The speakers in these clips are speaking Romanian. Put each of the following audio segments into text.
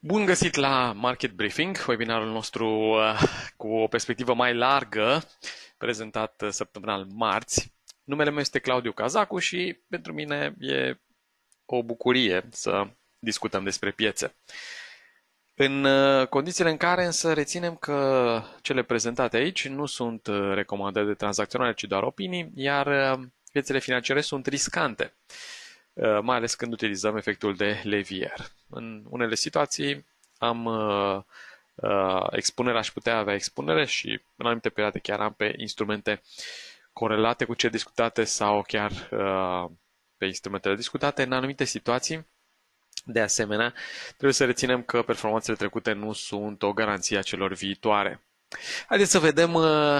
Bun găsit la Market Briefing, webinarul nostru uh, cu o perspectivă mai largă, prezentat uh, săptămânal marți. Numele meu este Claudiu Cazacu și pentru mine e o bucurie să discutăm despre piețe. În uh, condițiile în care însă reținem că cele prezentate aici nu sunt recomandări de tranzacționare, ci doar opinii, iar piețele financiare sunt riscante. Uh, mai ales când utilizăm efectul de levier. În unele situații am uh, uh, expunerea, aș putea avea expunere și în anumite perioade chiar am pe instrumente corelate cu cele discutate sau chiar pe instrumentele discutate. În anumite situații, de asemenea, trebuie să reținem că performanțele trecute nu sunt o garanție a celor viitoare. Haideți să vedem uh,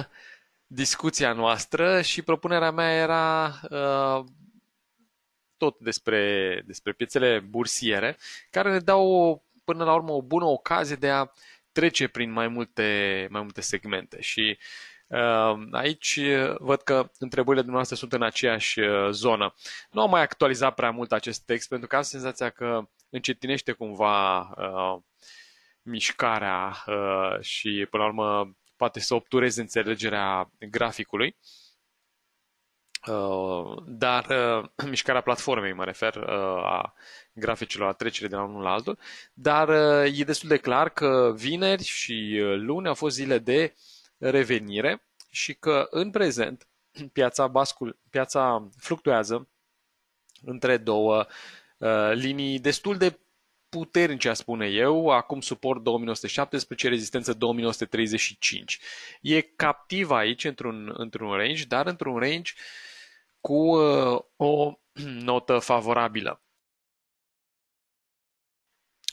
discuția noastră și propunerea mea era uh, tot despre, despre piețele bursiere, care ne dau până la urmă o bună ocazie de a trece prin mai multe, mai multe segmente. Și uh, Aici uh, văd că întrebările dumneavoastră sunt în aceeași uh, zonă. Nu am mai actualizat prea mult acest text pentru că am senzația că încetinește cumva uh, mișcarea uh, și, până la urmă, poate să obtureze înțelegerea graficului. Uh, dar uh, mișcarea platformei, mă refer, uh, a graficilor, a trecerii de la unul la altul, dar e destul de clar că vineri și luni au fost zile de revenire și că în prezent piața, bascul, piața fluctuează între două linii destul de puternice, a spune eu, acum suport 2917, rezistență 2935. E captiv aici într-un, într-un range, dar într-un range uh, cu uh, o notă favorabilă.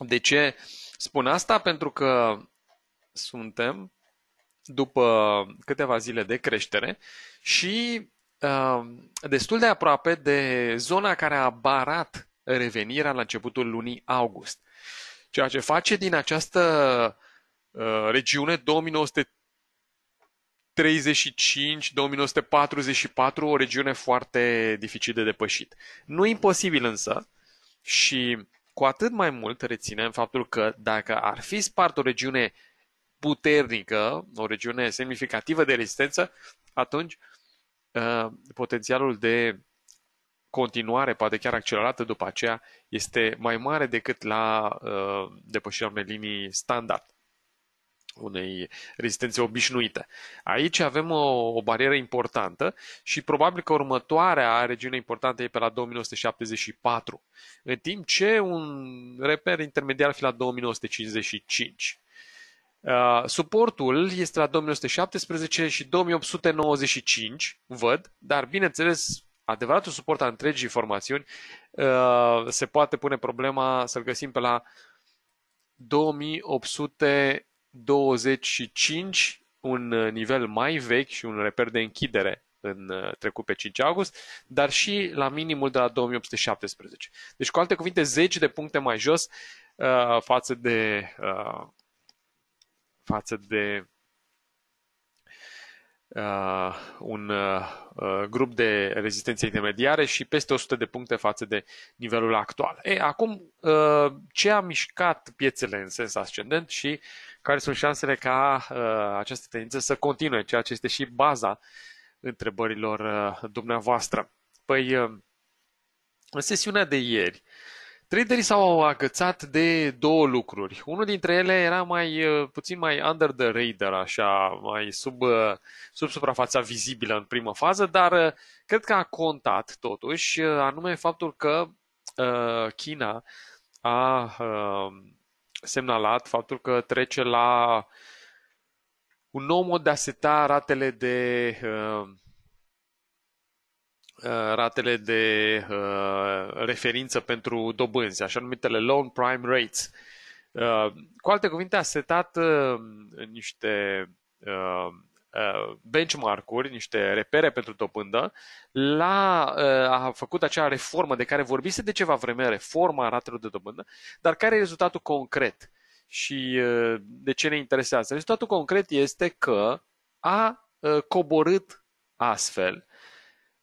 De ce spun asta? Pentru că suntem după câteva zile de creștere și uh, destul de aproape de zona care a barat revenirea la începutul lunii august. Ceea ce face din această uh, regiune 2930 2935-2944, o regiune foarte dificil de depășit. Nu imposibil însă și cu atât mai mult reținem faptul că dacă ar fi spart o regiune puternică, o regiune semnificativă de rezistență, atunci uh, potențialul de continuare, poate chiar accelerată după aceea, este mai mare decât la uh, depășirea unei linii standard unei rezistențe obișnuite. Aici avem o, o barieră importantă și probabil că următoarea regiune importantă e pe la 2974, în timp ce un reper intermediar ar fi la 2955. Uh, suportul este la 2917 și 2895, văd, dar bineînțeles adevăratul suport a întregii formațiuni uh, se poate pune problema să-l găsim pe la 2800 25, un uh, nivel mai vechi și un reper de închidere în uh, trecut pe 5 august, dar și la minimul de la 2817. Deci, cu alte cuvinte, 10 de puncte mai jos uh, față de uh, față de uh, un uh, uh grup de rezistențe intermediare și peste 100 de puncte față de nivelul actual. E, acum, uh, ce a mișcat piețele în sens ascendent și uh, care sunt șansele ca uh, această tendință să continue, ceea ce este și baza întrebărilor uh, dumneavoastră. Păi, uh, în sesiunea de ieri, traderii s-au agățat de două lucruri. Unul dintre ele era mai uh, puțin mai under the radar, așa, mai sub, uh, sub suprafața vizibilă în primă fază, dar uh, cred că a contat totuși, uh, anume faptul că uh, China a uh, semnalat faptul că trece la un nou mod de a seta ratele de uh, uh, ratele de uh, referință pentru dobânzi, așa numitele loan prime rates. Uh, cu alte cuvinte, a setat uh, niște uh, Uh, benchmark-uri, niște repere pentru dobândă, la, uh, a făcut acea reformă de care vorbise de ceva vreme, reforma ratelor de dobândă, dar care e rezultatul concret și uh, de ce ne interesează? Rezultatul concret este că a coborât astfel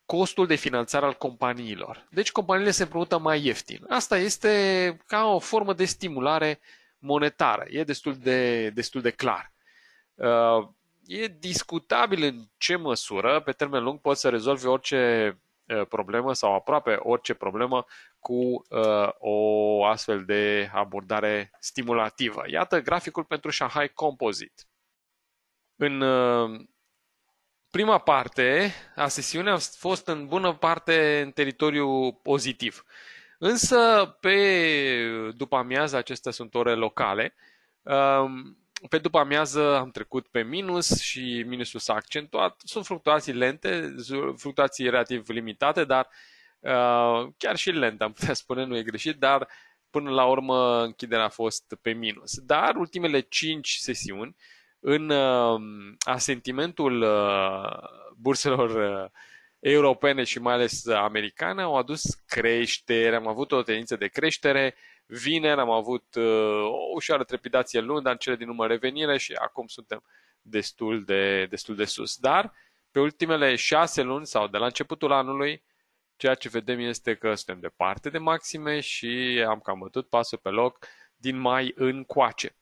costul de finanțare al companiilor. Deci companiile se împrumută mai ieftin. Asta este ca o formă de stimulare monetară. E destul de, destul de clar. E discutabil în ce măsură, pe termen lung, poți să rezolvi orice problemă sau aproape orice problemă cu uh, o astfel de abordare stimulativă. Iată graficul pentru Shanghai Composite. În uh, prima parte a sesiunii a fost în bună parte în teritoriu pozitiv. Însă pe după amiază, acestea sunt ore locale, uh, pe după amiază am trecut pe minus și minusul s-a accentuat. Sunt fluctuații lente, fluctuații relativ limitate, dar uh, chiar și lente, am putea spune, nu e greșit, dar până la urmă închiderea a fost pe minus. Dar ultimele 5 sesiuni în uh, asentimentul uh, burselor uh, europene și mai ales uh, americane au adus creștere, am avut o tendință de creștere uh, vineri, am avut uh, o ușoară trepidație luni, dar în cele din urmă revenire și acum suntem destul de, destul de sus. Dar pe ultimele șase luni sau de la începutul anului, ceea ce vedem este că suntem departe de maxime și am cam bătut pasul pe loc din mai uh, în coace.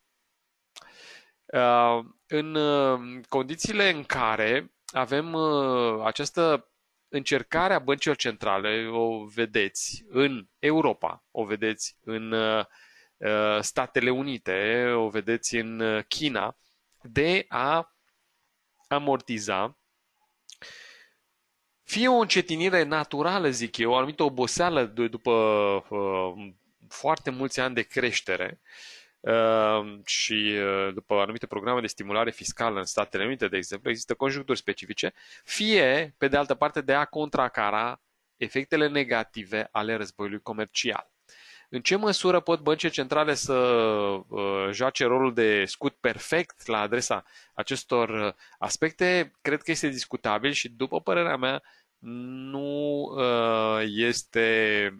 Uh, în condițiile în care avem această încercarea băncilor centrale o vedeți în Europa, o vedeți în uh, uh, Statele Unite, o vedeți în uh, China, de a amortiza fie o încetinire naturală, zic eu, o anumită oboseală după foarte mulți ani de creștere, uh, Ehm, și eh, după anumite programe de stimulare fiscală în Statele Unite, de exemplu, există conjuncturi specifice, fie, pe de altă parte, de a contracara efectele negative ale războiului comercial. În ce măsură pot băncile centrale să uh, joace rolul de scut perfect la adresa acestor eh, aspecte? Cred că este discutabil și, după părerea mea, nu uh, este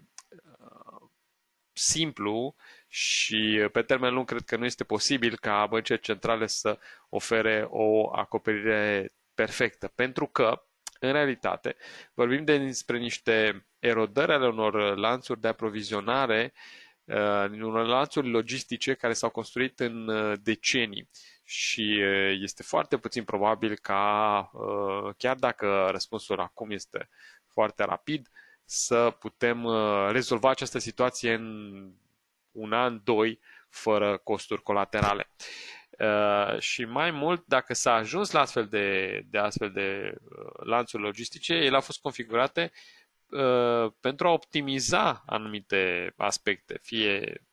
simplu uh, și uh, pe termen lung cred că nu este posibil ca băncile centrale să ofere o acoperire perfectă, pentru că, în realitate, vorbim despre niște erodări ale unor lanțuri de aprovizionare, uh, unor lanțuri logistice care s-au construit în uh, decenii și este foarte puțin probabil ca, chiar dacă răspunsul acum este foarte rapid, să putem rezolva această situație în un an, doi, fără costuri colaterale. Uh, și mai mult, dacă s-a ajuns la astfel de, de astfel de uh, lanțuri logistice, ele au fost configurate uh, pentru a optimiza anumite aspecte, fie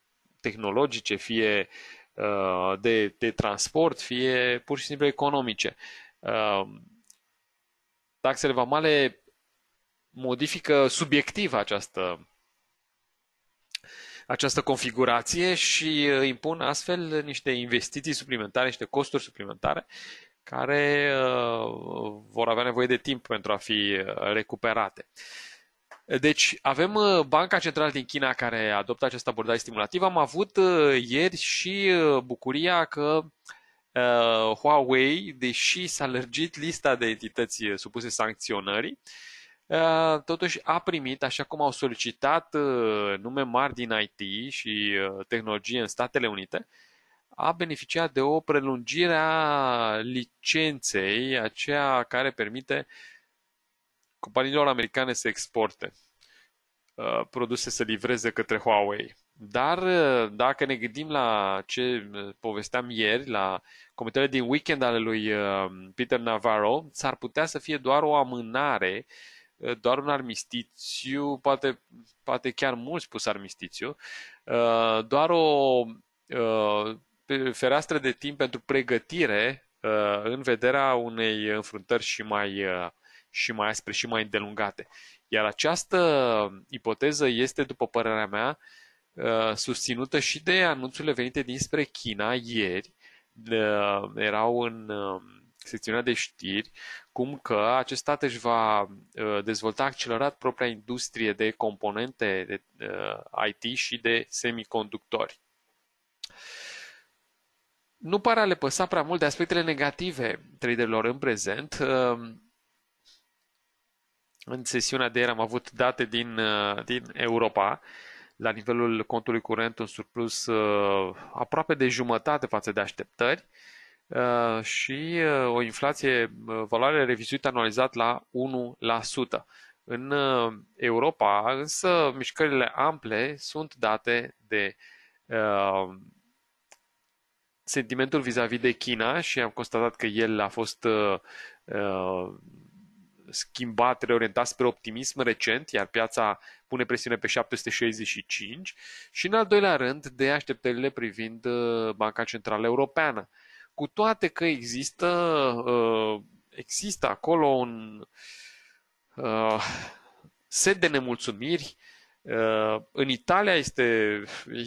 tehnologice, fie uh, de, de transport, fie pur și simplu economice. Uh, taxele vamale modifică subiectiv această această configurație și uh, impun astfel niște investiții suplimentare, niște costuri suplimentare care uh, vor avea nevoie de timp pentru a fi uh, recuperate. Deci avem Banca Centrală din China care adoptă această abordare stimulativă. Am avut ieri și bucuria că Huawei, deși s-a lărgit lista de entități supuse sancționării, Uh, totuși a primit, așa cum au solicitat uh, nume mari din IT și uh, tehnologie în Statele Unite, a beneficiat de o prelungire a licenței, aceea care permite companiilor americane să exporte produse să livreze către Huawei. Dar dacă ne gândim la ce povesteam ieri, la comentariile din weekend ale lui Peter Navarro, s-ar putea să fie doar o amânare uh, Eh, doar un armistițiu, poate, poate chiar mult spus armistițiu, eh, doar o eh, fereastră de timp pentru pregătire în vederea unei înfruntări și mai, și mai aspre și mai îndelungate. Iar această ipoteză este, după părerea mea, susținută și de anunțurile venite dinspre China ieri. Erau în secțiunea de știri, cum că acest stat își va uh, dezvolta accelerat propria industrie de componente de uh, IT și de semiconductori. Nu pare a le păsa prea mult de aspectele negative traderilor în prezent. Uh, în sesiunea de ieri am avut date din, din Europa la nivelul contului curent un surplus aproape de jumătate față de așteptări. Uh, și uh, o inflație, uh, valoare revizuită anualizat la 1%. În Europa, însă, mișcările ample sunt date de sentimentul vis-a-vis de China și am constatat că el a fost schimbat, reorientat spre optimism recent, iar piața pune presiune pe 765 și, în al doilea rând, de așteptările privind Banca Centrală Europeană. Uh, cu toate că există, uh, există acolo un uh, set de nemulțumiri, uh, în Italia este,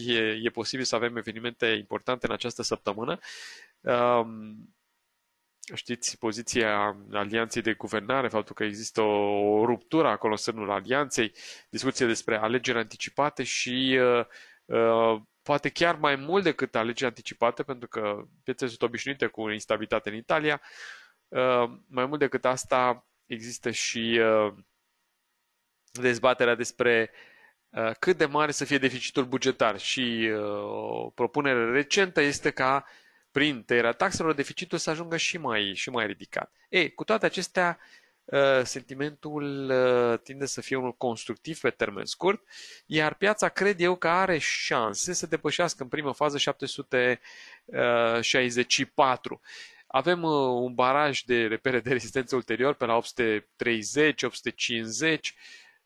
e, e posibil să avem evenimente importante în această săptămână. Um, știți poziția alianței de guvernare, faptul că există o, o ruptură acolo în sânul alianței, discuție despre alegeri anticipate și uh, Uh, poate chiar mai mult decât alegeri anticipate, pentru că piețele sunt obișnuite cu instabilitate în Italia. Uh, mai mult decât asta, există și uh, dezbaterea despre cât de mare să fie deficitul bugetar și o propunere recentă este ca prin tăierea taxelor deficitul să ajungă și mai, și mai ridicat. Ei, cu toate acestea, uh, Eh, sentimentul eh, tinde să fie unul constructiv pe termen scurt, iar piața cred eu că are șanse să depășească în primă fază 764. Eh, Avem un baraj de repere de rezistență ulterior pe la 830, 850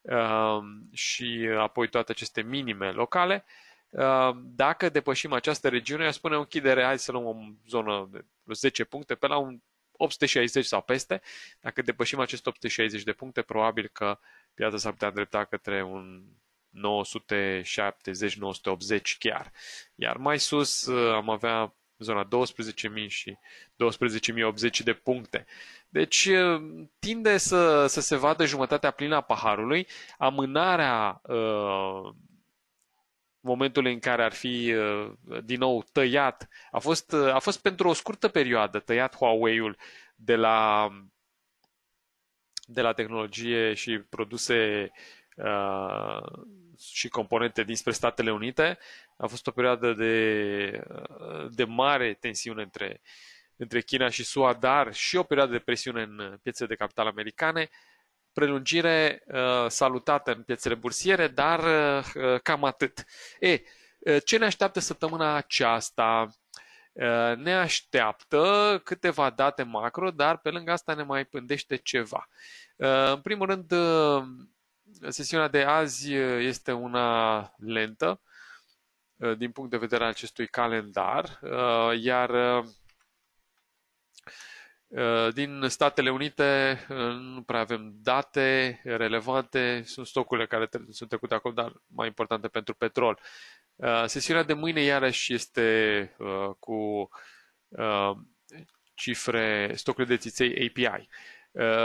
ehm, și apoi toate aceste minime locale. Ehm, dacă depășim această regiune, aș spune o închidere, hai să luăm o zonă de 10 puncte, pe la un 860 sau peste. Dacă depășim acest 860 de puncte, probabil că piața s-ar putea drepta către un 970-980 chiar. Iar mai sus eh, am avea zona 12.000 și 12.080 de puncte. Deci eh, tinde să, să se vadă jumătatea plină a paharului, amânarea uh, momentul în care ar fi uh, din nou tăiat, a fost, uh, a fost pentru o scurtă perioadă tăiat Huawei-ul de la, de la tehnologie și produse uh, și componente dinspre Statele Unite. A fost o perioadă de, de mare tensiune între, între China și SUA, dar și o perioadă de presiune în piețele de capital americane. Uh, prelungire uh, salutată în piețele bursiere, dar uh, cam atât. E, uh, ce ne așteaptă săptămâna aceasta? Ne așteaptă câteva date macro, dar pe lângă asta ne mai pândește ceva. În primul rând, sesiunea de azi este una lentă din punct de vedere al acestui calendar, iar Uh, din Statele Unite uh, nu prea avem date relevante, sunt stocurile care sunt trecute acolo, dar mai importante pentru petrol. Uh, sesiunea de mâine iarăși este cu cifre, stocurile de țiței API.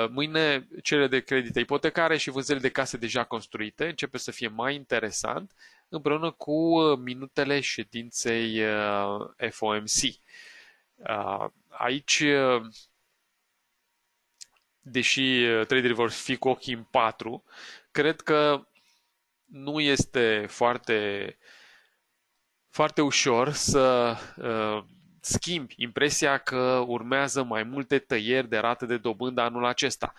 Mâine cele de credite ipotecare și vânzările de case deja construite începe să fie mai interesant împreună cu minutele ședinței FOMC. Aici deși uh, traderii vor fi cu ochii în patru, cred că nu este foarte, foarte ușor să uh, schimbi impresia că urmează mai multe tăieri de rate de dobândă anul acesta.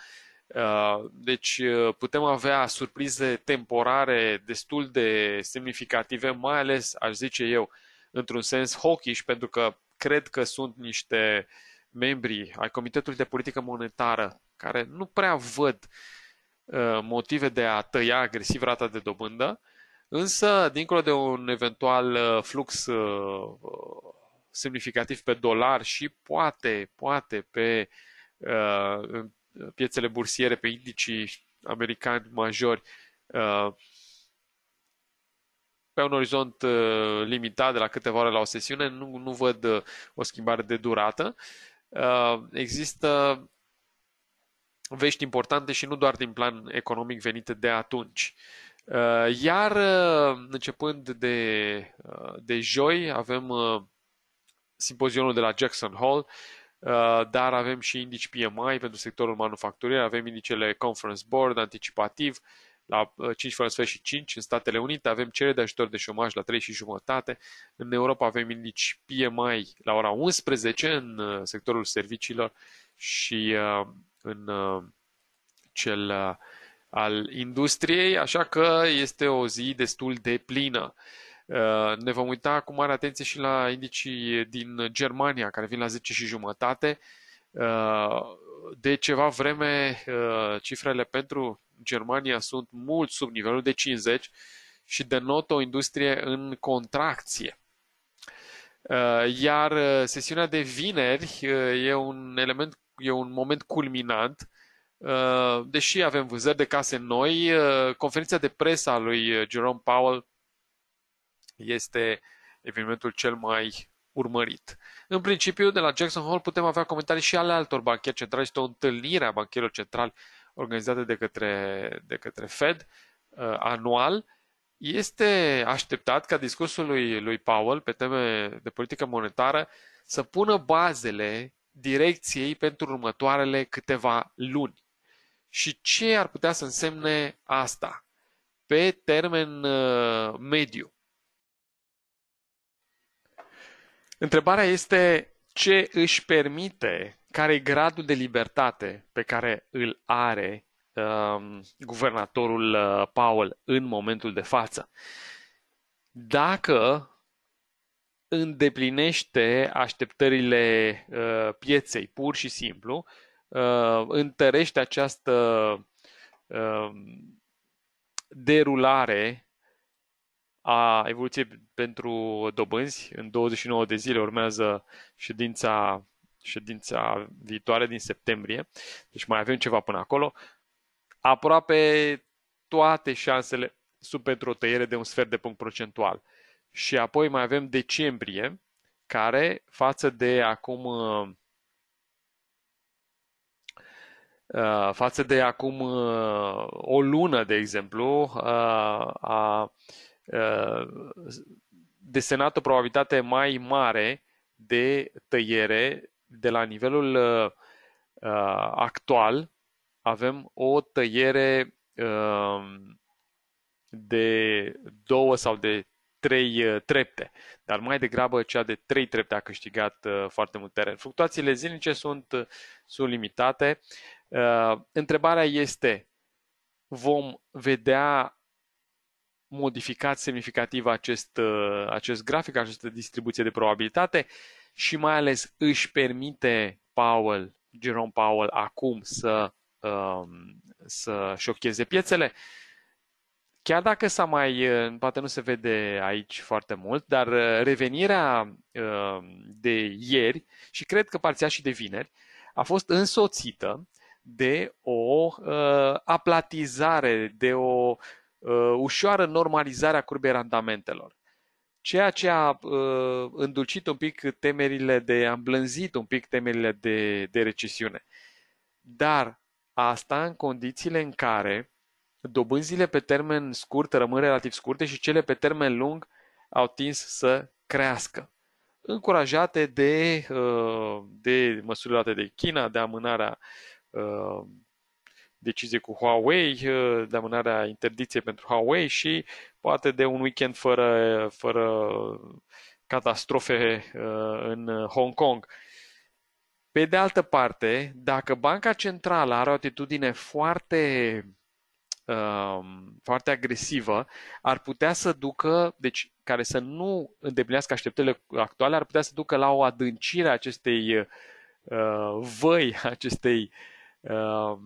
Uh, deci uh, putem avea surprize temporare destul de semnificative, mai ales, aș zice eu, într-un sens hawkish, pentru că cred că sunt niște membri ai Comitetului de Politică Monetară care nu prea văd uh, motive de a tăia agresiv rata de dobândă, însă, dincolo de un eventual uh, flux uh, semnificativ pe dolar și poate, poate pe piețele bursiere, pe indicii americani majori, pe un orizont limitat de la câteva ore la o sesiune, nu, nu văd o schimbare de durată. Există vești importante și nu doar din plan economic venite de atunci. Uh, iar uh, începând de, uh, de joi avem simpozionul de la Jackson Hall, dar avem și indici PMI pentru sectorul manufacturier, avem indicele Conference Board anticipativ la 5 fără sfert și 5 în Statele Unite, avem cerere de ajutor de șomaj la 3 și jumătate, în Europa avem indici PMI la ora 11 în sectorul serviciilor și în uh, cel uh, al industriei, așa că este o zi destul de plină. Uh, ne vom uita cu mare atenție și la indicii din Germania, care vin la 10 și jumătate. De ceva vreme, cifrele pentru Germania sunt mult sub nivelul de 50 și denotă o industrie în contracție. Iar sesiunea de vineri e un element e un moment culminant. Uh, deși avem vânzări de case noi, uh, conferința de presă a lui uh, Jerome Powell este evenimentul cel mai urmărit. În principiu, de la Jackson Hole putem avea comentarii și ale altor bancheri centrali. Este o întâlnire a bancherilor centrali organizată de către, de către Fed anual. Este așteptat ca discursul lui, lui Powell pe teme de politică monetară să pună bazele direcției pentru următoarele câteva luni. Și ce ar putea să însemne asta pe termen uh, mediu? Întrebarea este ce își permite, care e gradul de libertate pe care îl are um, guvernatorul uh, Powell în momentul de față. Dacă îndeplinește așteptările uh, pieței, pur și simplu, uh, întărește această uh, derulare a evoluției pentru dobânzi. În 29 de zile urmează ședința, ședința viitoare din septembrie, deci mai avem ceva până acolo. Aproape toate șansele sunt pentru o tăiere de un sfert de punct procentual. Uh, și apoi mai avem decembrie, care față de acum uh, față de acum uh, o lună, de exemplu, uh, a desenat o probabilitate mai mare de tăiere de la nivelul actual. Avem o tăiere de două sau de trei uh, trepte, dar mai degrabă cea de trei trepte a câștigat uh, foarte mult teren. Fluctuațiile zilnice sunt, uh, sunt limitate. Întrebarea este, vom vedea modificat semnificativ acest, acest grafic, această distribuție de probabilitate și mai ales își permite Powell, Jerome Powell acum să, um, să șocheze piețele. Chiar dacă s-a mai, uh, poate nu se vede aici foarte mult, dar uh, revenirea uh, de ieri și cred că parția și de vineri a fost însoțită de o aplatizare, de o ușoară normalizare a curbei randamentelor ceea ce a îndulcit un pic temerile de, a îmblânzit un pic temerile de, de recesiune. Dar asta în condițiile în care Dobânzile pe termen scurt rămân relativ scurte și cele pe termen lung au tins să crească, încurajate de, uh, de măsurile luate de China, de amânarea uh, deciziei cu Huawei, uh, de amânarea interdicției pentru Huawei și poate de un weekend fără, fără catastrofe în Hong Kong. Pe de altă parte, dacă Banca Centrală are o atitudine foarte Um, foarte agresivă, ar putea să ducă, deci care să nu îndeplinească așteptările actuale, ar putea să ducă la o adâncire a acestei uh, văi, a acestei um,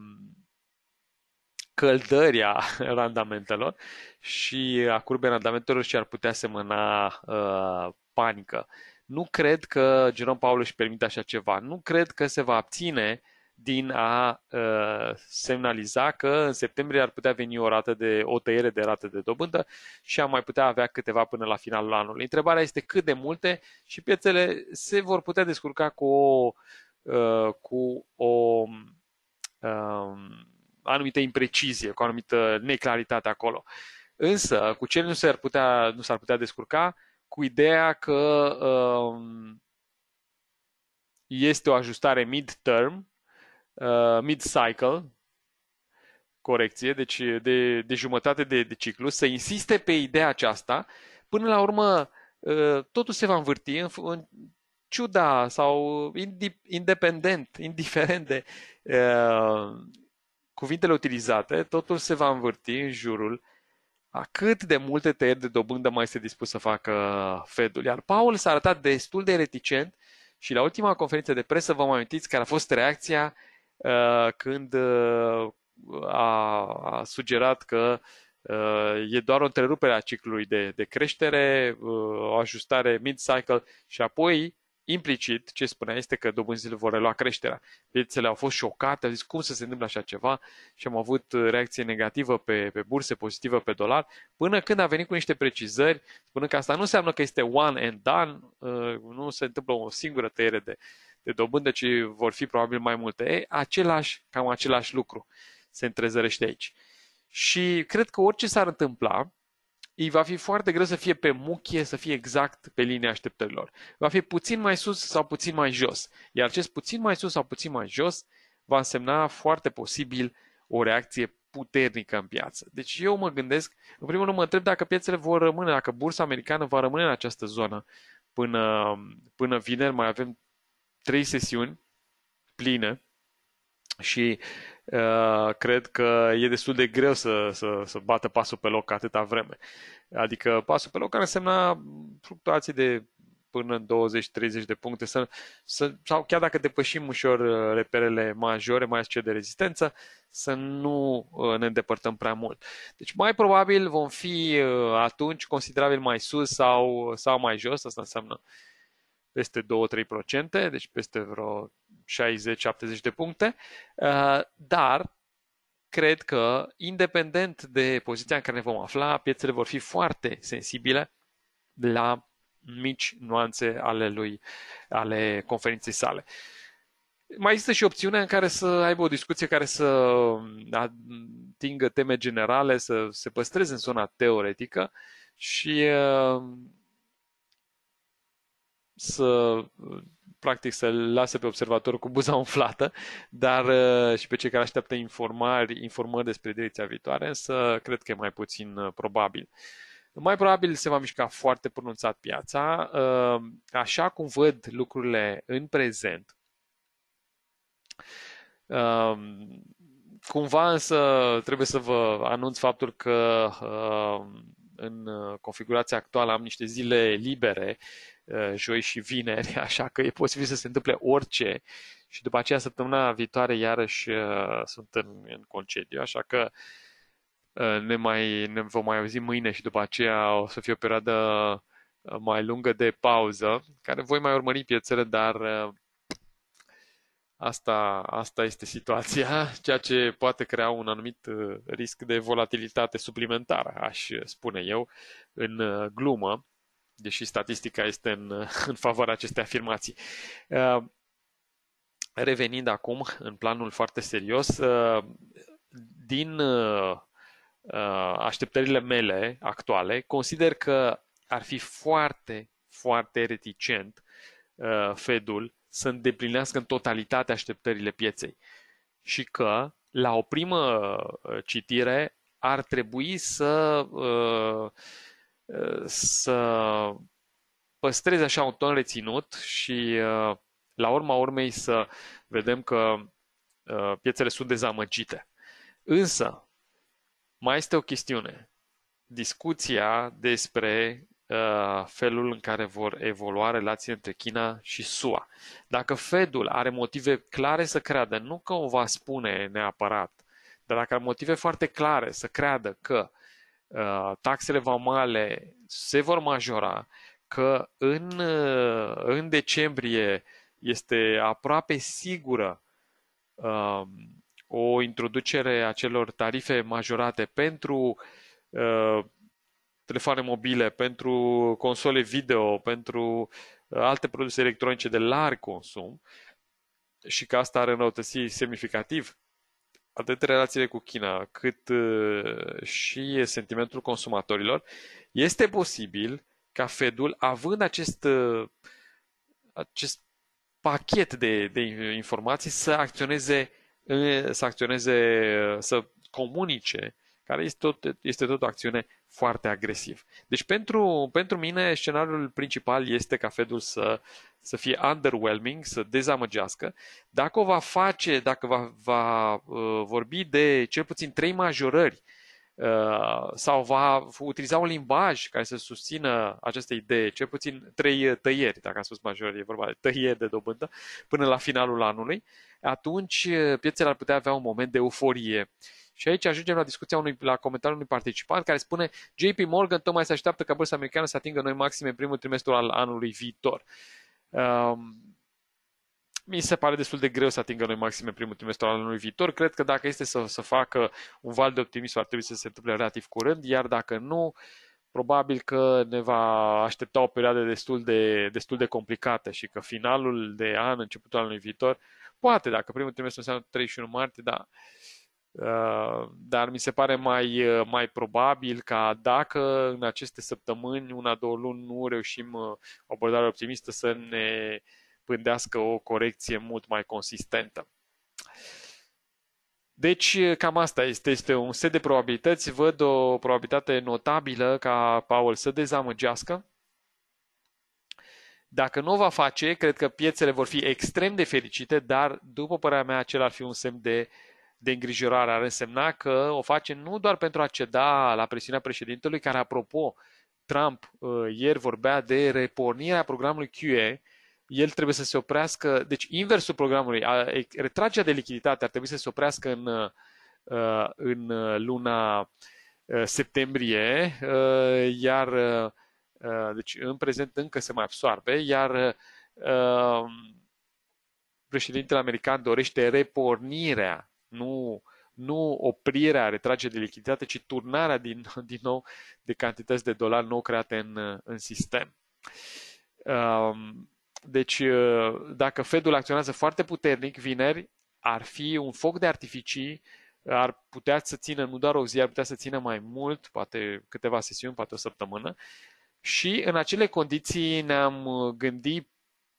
căldări a randamentelor și a curbei randamentelor și ar putea semăna uh, panică. Nu cred că Jerome Paul își permite așa ceva. Nu cred că se va abține uh, din a uh, semnaliza că în septembrie ar putea veni o rată de o tăiere de rată de dobândă și am mai putea avea câteva până la finalul anului. Întrebarea este cât de multe și piețele se vor putea descurca cu o, uh, cu o ă, anumită imprecizie, cu o anumită neclaritate acolo. Însă, cu ce nu s-ar putea, nu s-ar putea descurca? Cu ideea că este o ajustare mid-term, uh, mid-cycle, corecție, deci de, de jumătate de, de ciclu, să insiste pe ideea aceasta, până la urmă uh, totul se va învârti în, în ciuda sau independent, indiferent de uh, cuvintele utilizate, totul se va învârti în jurul a cât de multe tăieri de dobândă mai este dispus să facă Fedul. Iar Paul s-a arătat destul de reticent și la ultima conferință de presă, vă mai amintiți, care a fost reacția uh, Uh, când uh, a, a sugerat că uh, e doar o întrerupere a ciclului de, de creștere, o ajustare mid-cycle și apoi implicit ce spunea este că dobânzile vor relua creșterea. Piețele au fost șocate, au zis cum să se întâmple așa ceva și am avut reacție negativă pe, pe burse, pozitivă pe dolar, până când a venit cu niște precizări, spunând că asta nu înseamnă că este one and done, nu se întâmplă o singură tăiere de, de dobândă, ci vor fi probabil mai multe. E, același, cam același lucru se întrezărește aici. Și cred că orice s-ar întâmpla, îi va fi foarte greu să fie pe muchie, să fie exact pe linia așteptărilor. Va fi puțin mai sus sau puțin mai jos. Iar acest puțin mai sus sau puțin mai jos va însemna foarte posibil o reacție puternică în piață. Deci eu mă gândesc, în primul rând mă întreb dacă piețele vor rămâne, dacă bursa americană va rămâne în această zonă până, până vineri, mai avem trei sesiuni pline și uh, cred că e destul de greu să, să, să bată pasul pe loc atâta vreme. Adică pasul pe loc ar însemna fluctuații de până în 20-30 de puncte să, să, sau chiar dacă depășim ușor uh, reperele majore, mai ales cele de rezistență, să nu uh, ne îndepărtăm prea mult. Deci mai probabil vom fi uh, atunci considerabil mai sus sau, sau mai jos, asta înseamnă uh, peste 2-3%, deci peste vreo 60-70 de puncte, uh, dar cred că, independent de poziția în care ne vom afla, piețele vor fi foarte sensibile la mici nuanțe ale lui, ale conferinței sale. Mai există și opțiunea în care să aibă o discuție care să atingă teme generale, să se păstreze în zona teoretică și uh, să practic să lase pe observator cu buza umflată, dar uh, și pe cei care așteaptă informări, informări despre direcția viitoare, însă cred că e mai puțin uh, probabil. Mai probabil se va mișca foarte pronunțat piața. Uh, așa cum văd lucrurile în prezent, cumva însă trebuie să vă anunț faptul că în uh, configurația actuală am niște zile libere, uh, joi și vineri, așa că e posibil să se întâmple orice și după aceea săptămâna viitoare iarăși uh, sunt în, în concediu, așa că ne, mai, ne vom mai auzi mâine și după aceea o să fie o perioadă mai lungă de pauză, care voi mai urmări piețele, dar Asta, asta este situația, ceea ce poate crea un anumit uh, risc de volatilitate suplimentară, aș spune eu, în uh, glumă, deși statistica este în, uh, în favoarea acestei afirmații. Revenind acum în planul foarte serios, din așteptările mele actuale, consider că ar fi foarte, foarte reticent Fedul să îndeplinească în totalitate așteptările pieței și că la o primă uh, citire ar trebui să uh, uh, să păstreze așa un ton reținut și la urma urmei să vedem că piețele sunt dezamăgite. Însă, mai este o chestiune. Discuția despre Uh, felul în care vor evolua relații între China și SUA. Dacă Fedul are motive clare să creadă, nu că o va spune neapărat, dar dacă are motive foarte clare să creadă că uh, taxele vamale se vor majora, că în, uh, în decembrie este aproape sigură uh, o introducere a celor tarife majorate pentru uh, telefoane mobile, pentru console video, pentru uh, alte produse electronice de larg consum și că asta ar înrăutăți semnificativ atât relațiile cu China, cât uh, și sentimentul consumatorilor, este posibil ca Fedul, având acest, uh, acest pachet de, de informații, să acționeze, să acționeze, să comunice care este tot, este tot o acțiune foarte agresiv. Deci pentru, pentru mine scenariul principal este ca Fedul să, să fie underwhelming, să dezamăgească. Dacă o va face, dacă va, va uh, vorbi de cel puțin trei majorări Uh, sau va utiliza un limbaj care să susțină această idee, cel puțin trei uh, tăieri, dacă a spus majorul, e vorba de tăieri de dobândă, până la finalul anului, atunci uh, piețele ar putea avea un moment de euforie. Și aici ajungem la discuția unui, la comentariul unui participant care spune JP Morgan tocmai se așteaptă ca bursa americană să atingă noi maxime în primul trimestru al anului viitor. Um, mi se pare destul de greu să atingă noi maxime primul trimestru al anului viitor. Cred că dacă este să, să facă un val de optimism, ar trebui să se întâmple relativ curând, iar dacă nu, probabil că ne va aștepta o perioadă destul de, destul de complicată și că finalul de an, începutul anului viitor, poate, dacă primul trimestru înseamnă 31 martie, da, Uh, dar mi se pare mai, uh, mai probabil ca dacă în aceste săptămâni, una, două luni, nu reușim uh, o abordare optimistă să ne pândească o corecție mult mai consistentă. Deci cam asta este, este un set de probabilități. Văd o probabilitate notabilă ca Powell să dezamăgească. Dacă nu o va face, cred că piețele vor fi extrem de fericite, dar după părerea mea acela ar fi un semn de, de îngrijorare. Ar însemna că o face nu doar pentru a ceda la presiunea președintelui, care apropo, Trump uh, ieri vorbea de repornirea programului QE, el trebuie să se oprească, deci inversul programului, a, retragerea de lichiditate ar trebui să se oprească în, uh, uh, în uh, luna septembrie, iar deci în prezent încă se mai absoarbe, iar um, președintele american dorește repornirea, nu, nu oprirea, retragerea de lichiditate, ci turnarea din, din nou de cantități de dolari nou create în, în sistem. Um, deci, uh, dacă Fedul acționează foarte puternic vineri, ar fi un foc de artificii, ar putea să țină nu doar o zi, ar putea să țină mai mult, poate câteva sesiuni, poate o săptămână. Și în acele condiții ne-am uh, gândit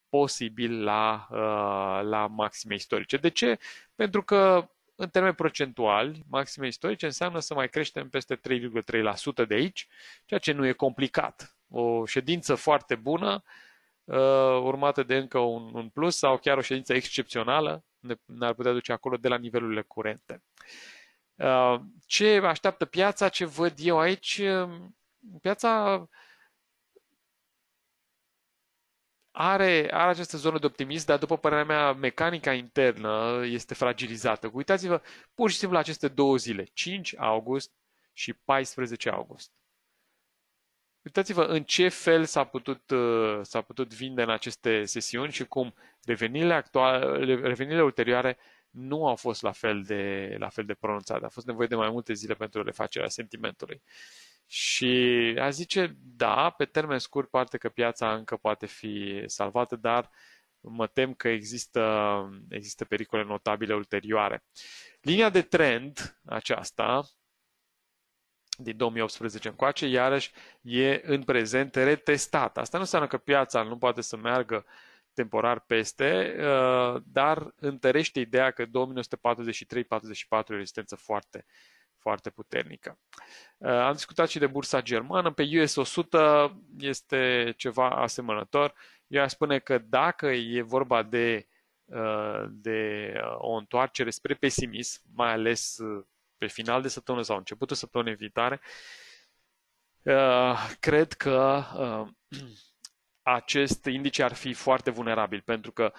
posibil la, uh, la maxime istorice. De ce? Pentru că în termeni procentuali, maxime istorice înseamnă să mai creștem peste 3,3% de aici, ceea ce nu e complicat. O ședință foarte bună uh, Uh, urmată de încă un, un plus sau chiar o ședință excepțională, ne-ar putea duce acolo de la nivelurile curente. Uh, ce așteaptă piața, ce văd eu aici? Um, piața are, are această zonă de optimism, dar după părerea mea, mecanica internă este fragilizată. Uitați-vă pur și simplu la aceste două zile, 5 august și 14 august. Uitați-vă în ce fel s-a putut, uh, s-a putut vinde în aceste sesiuni și cum revenirile, actuale, revenirile ulterioare nu au fost la fel, de, la fel de pronunțate. A fost nevoie de mai multe zile pentru refacerea sentimentului. Și a zice, da, pe termen scurt, poate că piața încă poate fi salvată, dar mă tem că există, există pericole notabile ulterioare. Linia de trend aceasta, din 2018 încoace, iarăși e în prezent retestat. Asta nu înseamnă că piața nu poate să meargă temporar peste, uh, dar întărește ideea că 2943-44 e rezistență foarte, foarte puternică. Uh, am discutat și de bursa germană, pe US 100 este ceva asemănător. Eu aș spune că dacă e vorba de, uh, de o întoarcere spre pesimism, mai ales pe final de săptămână sau începutul săptămânii viitoare, uh, cred că uh, acest indice ar fi foarte vulnerabil, pentru că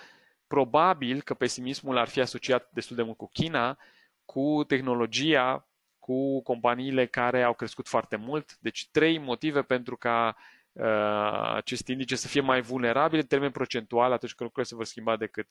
probabil că pesimismul ar fi asociat destul de mult cu China, cu tehnologia, cu companiile care au crescut foarte mult. Deci trei motive pentru ca uh, acest indice să fie mai vulnerabil în termen procentual atunci când lucrurile se vor schimba decât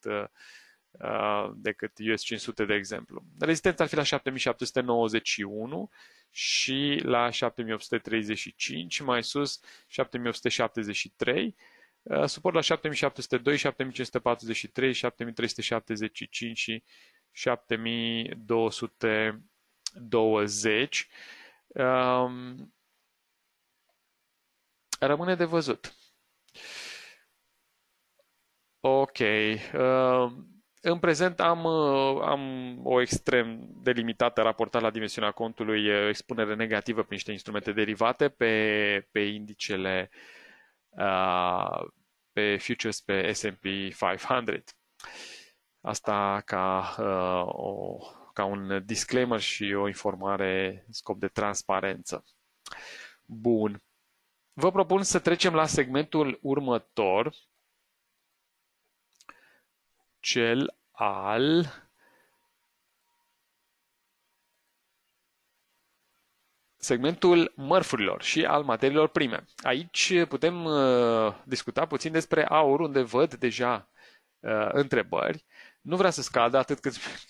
Uh, decât US 500, de exemplu. Rezistența ar fi la 7791 și la 7835, mai sus 7873, uh, suport la 7702, 7543, 7375 și 7220. Um, rămâne de văzut. Ok. Um, în prezent am, uh, am o extrem de limitată raportare la dimensiunea contului, expunere negativă prin niște instrumente derivate pe, pe indicele, uh, pe futures pe S&P 500. Asta ca, uh, o, ca un disclaimer și o informare în scop de transparență. Bun. Vă propun să trecem la segmentul următor, cel al segmentul mărfurilor și al materiilor prime. Aici putem uh, discuta puțin despre aur, unde văd deja uh, întrebări. Nu vrea să scadă atât cât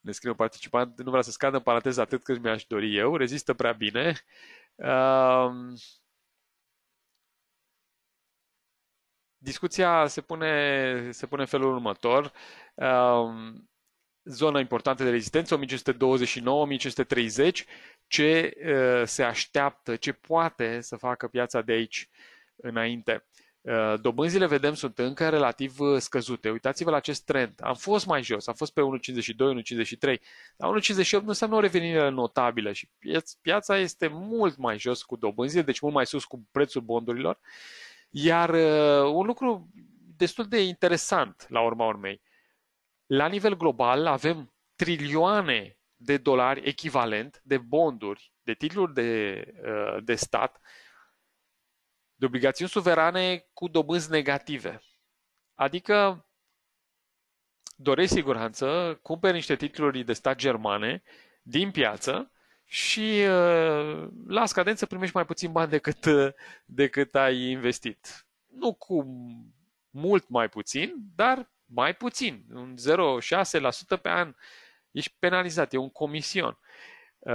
ne scrie un participant, nu vrea să scadă în paranteză atât cât mi-aș dori eu, rezistă prea bine. Uh, Discuția se pune, se pune în felul următor. Zona importantă de rezistență, 1529-1530, ce ă, se așteaptă, ce poate să facă piața de aici înainte. Ă, dobânzile, vedem, sunt încă relativ ă, scăzute. Uitați-vă la acest trend. Am fost mai jos, am fost pe 1,52, 1,53, dar 1,58 nu înseamnă o revenire notabilă și piața este mult mai jos cu dobânzile, deci mult mai sus cu prețul bondurilor. Uh, iar uh, un lucru destul de interesant, la urma urmei, la nivel global avem trilioane de dolari echivalent de bonduri, de titluri de, uh, de stat, de obligațiuni suverane cu dobânzi negative. Adică dorești siguranță, cumperi niște titluri de stat germane din piață și uh, la scadență primești mai puțin bani decât, uh, decât ai investit. Nu cu mult mai puțin, dar mai puțin, un 0,6% pe an ești penalizat, e un comision uh,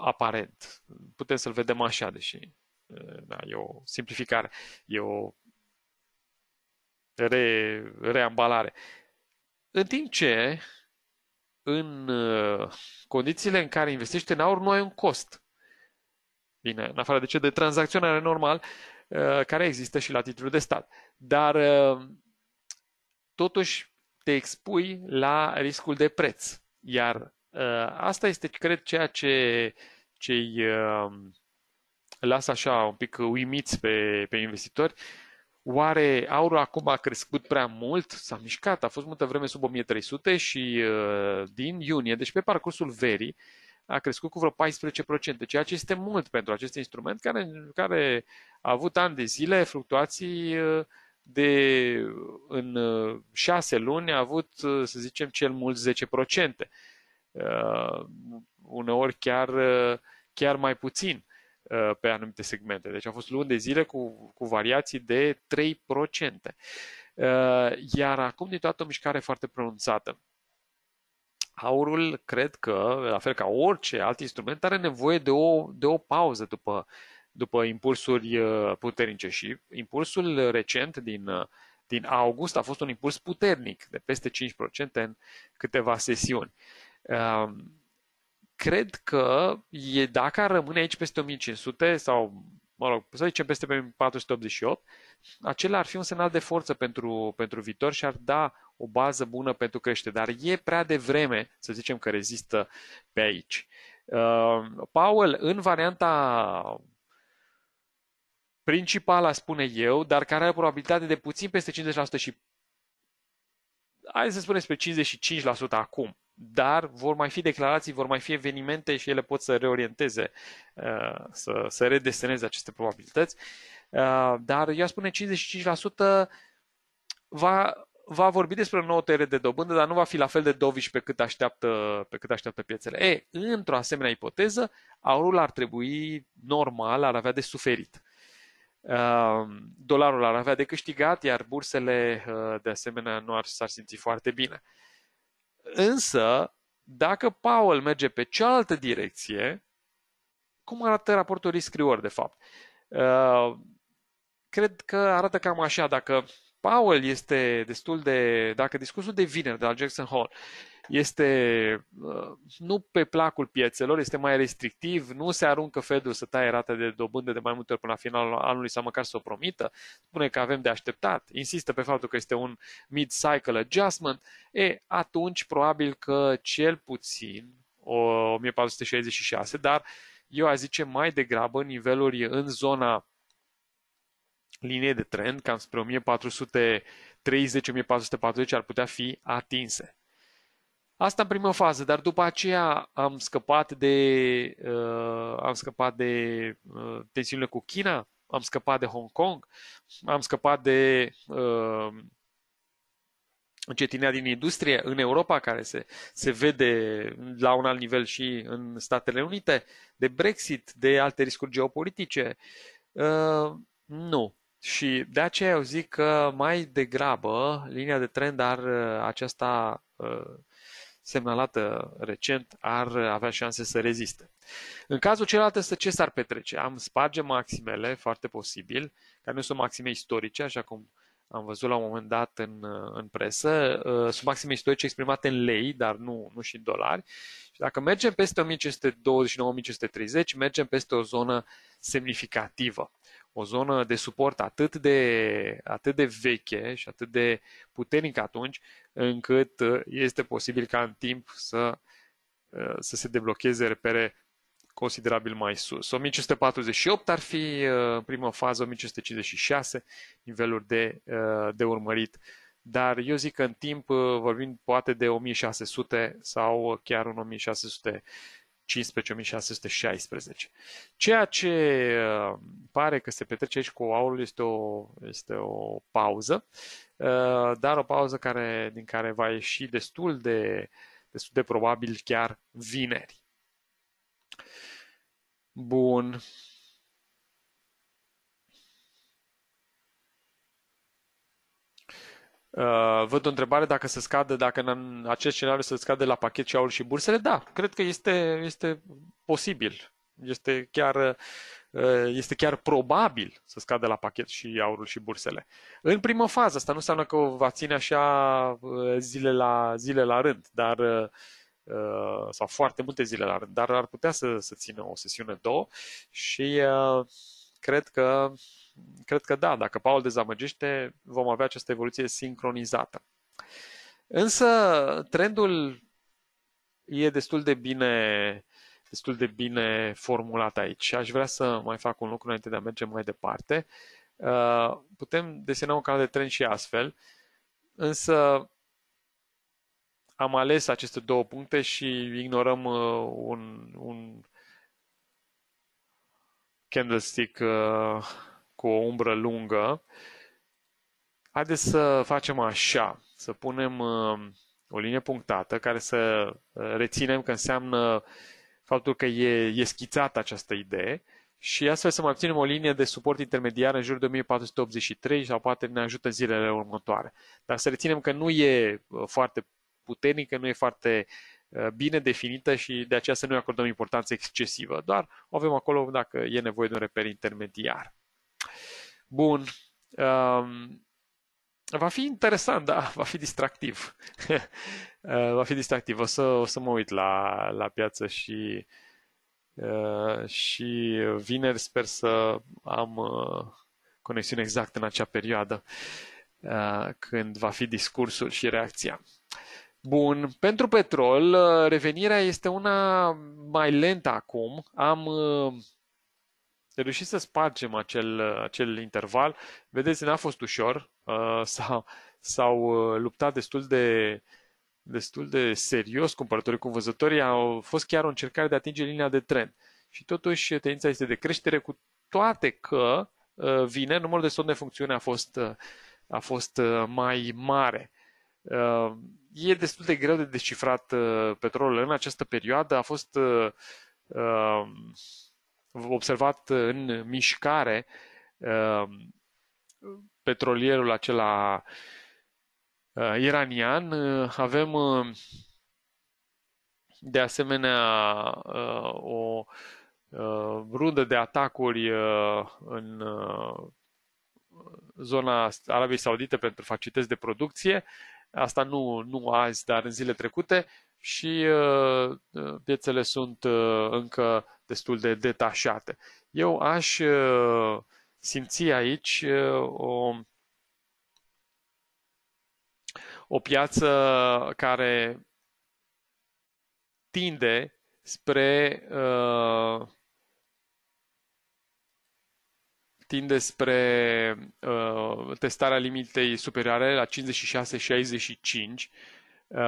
aparent. Putem să-l vedem așa, deși da, e o simplificare, e o re, reambalare. În timp ce în uh, condițiile în care investești în aur, nu ai un cost. Bine, în afară de ce de tranzacționare normal, uh, care există și la titlul de stat. Dar uh, totuși te expui la riscul de preț. Iar asta este, cred, ceea ce îi lasă așa un pic uimiți pe, pe investitori, Oare aurul acum a crescut prea mult? S-a mișcat, a fost multă vreme sub 1300 și uh, din iunie, deci pe parcursul verii, a crescut cu vreo 14%, ceea ce este mult pentru acest instrument care, care a avut ani de zile fluctuații uh, de în 6 uh, luni a avut, să zicem, cel mult 10%. uneori chiar, chiar mai puțin. Uh, pe anumite segmente. Deci au fost luni de zile cu, cu variații de 3%. Uh, iar acum din toată o mișcare foarte pronunțată. Aurul, cred că, la fel ca orice alt instrument, are nevoie de o, de o pauză după, după impulsuri uh, puternice și impulsul recent din, din august a fost un impuls puternic de peste 5% în câteva sesiuni cred că e, dacă ar rămâne aici peste 1500 sau, mă rog, să zicem peste 1488, acela ar fi un semnal de forță pentru, pentru viitor și ar da o bază bună pentru creștere, dar e prea devreme să zicem că rezistă pe aici. Uh, Powell, în varianta principală, spune eu, dar care are probabilitate de puțin peste 50% și hai să spunem spre 55% acum, dar vor mai fi declarații, vor mai fi evenimente și ele pot să reorienteze, uh, să, să redeseneze aceste probabilități. Uh, dar eu aș spune 55% va, va vorbi despre o nouă tăiere de dobândă, dar nu va fi la fel de doviș pe cât așteaptă, pe cât așteaptă piețele. E, într-o asemenea ipoteză, aurul ar trebui normal, ar avea de suferit. Uh, dolarul ar avea de câștigat, iar bursele de asemenea nu ar, s-ar simți foarte bine. Însă, dacă Powell merge pe cealaltă direcție, cum arată raportul risc-reward, de fapt? Uh, cred că arată cam așa, dacă Powell este destul de, dacă discursul de vineri de la Jackson Hole este uh, nu pe placul piețelor, este mai restrictiv, nu se aruncă Fedul să taie rata de dobândă de mai multe ori până la finalul anului sau măcar să o promită, spune că avem de așteptat, insistă pe faptul că este un mid-cycle adjustment, e, atunci probabil că cel puțin o 1466, dar eu aș zice mai degrabă niveluri în zona linie de trend, cam spre 1430-1440 ar putea fi atinse. Asta în prima fază, dar după aceea am scăpat de, uh, am scăpat de uh, tensiunile cu China, am scăpat de Hong Kong, am scăpat de uh, încetinea din industrie în Europa, care se, se vede la un alt nivel și în Statele Unite, de Brexit, de alte riscuri geopolitice. Uh, nu. Și de aceea eu zic că mai degrabă linia de trend ar uh, aceasta uh, semnalată uh, recent, ar avea șanse să reziste. În cazul celălalt, ce s-ar petrece? Am sparge maximele, foarte posibil, care nu sunt maxime istorice, așa cum am văzut la un moment dat în, uh, în presă, uh, sunt maxime istorice exprimate în lei, dar nu, nu și în dolari. Și dacă mergem peste 1529-1530, mergem peste o zonă semnificativă o zonă de suport atât de, atât de veche și atât de puternică atunci, încât uh, este posibil ca în timp să, uh, să se deblocheze repere considerabil mai sus. 1548 ar fi în uh, prima fază, 1556 niveluri de, de urmărit, dar eu zic că în timp vorbim poate de 1600 sau chiar un 1600 15.616. Ceea ce uh, pare că se petrece aici cu aurul este o, este o pauză, uh, dar o pauză care, din care va ieși destul de, destul de probabil chiar vineri. Bun. Uh, văd o întrebare dacă se scade, dacă în acest scenariu se scade la pachet și aur și bursele. Da, cred că este, este posibil. Este chiar, uh, este chiar probabil să scadă la pachet și aurul și bursele. În primă fază, asta nu înseamnă că o va ține așa uh, zile la, zile la rând, dar sau foarte multe zile la rând, dar ar putea să, să țină o sesiune, două și cred că cred că da, dacă Paul dezamăgește, vom avea această evoluție sincronizată. Însă trendul e destul de bine destul de bine formulat aici și aș vrea să mai fac un lucru înainte de a merge mai departe. Uh, putem desena un canal de trend și astfel, însă am ales aceste două puncte și ignorăm uh, un, un candlestick uh, cu o umbră lungă. Haideți să facem așa, să punem uh, o linie punctată care să uh, reținem că înseamnă faptul că e, e schițată această idee și astfel să mai obținem o linie de suport intermediar în jur de 1483 sau poate ne ajută zilele următoare. Dar să reținem că nu e uh, foarte puternică, nu e foarte bine definită și de aceea să nu acordăm importanță excesivă. Doar o avem acolo dacă e nevoie de un reper intermediar. Bun. Um, va fi interesant, da, va fi distractiv. Eh, va fi distractiv. O să, o să mă uit la, la piață și, uh, și vineri sper să am uh, conexiune exact în acea perioadă uh, când va fi discursul și reacția. Bun, pentru petrol, revenirea este una mai lentă acum. Am uh, reușit să spargem acel, acel interval. Vedeți, n-a fost ușor, uh, s-au, uh, luptat destul de, destul de serios cumpărătorii cu vânzătorii, au fost chiar o încercare de a atinge linia de trend. Și totuși tendința este de creștere, cu toate că uh, vine, numărul de stop de funcțiune a fost, a fost mai mare. E destul de greu de descifrat petrolul în această perioadă. A fost observat uh, în mișcare um, petrolierul acela uh, iranian. Uh, avem de asemenea o rundă de atacuri în zona Arabiei Saudite pentru facilități de producție, asta nu, nu azi, dar în zile trecute, și piețele sunt încă destul de detașate. Eu aș uh, simți aici uh, o, o piață care tinde spre uh, tinde spre uh, testarea limitei superioare la 56-65 uh,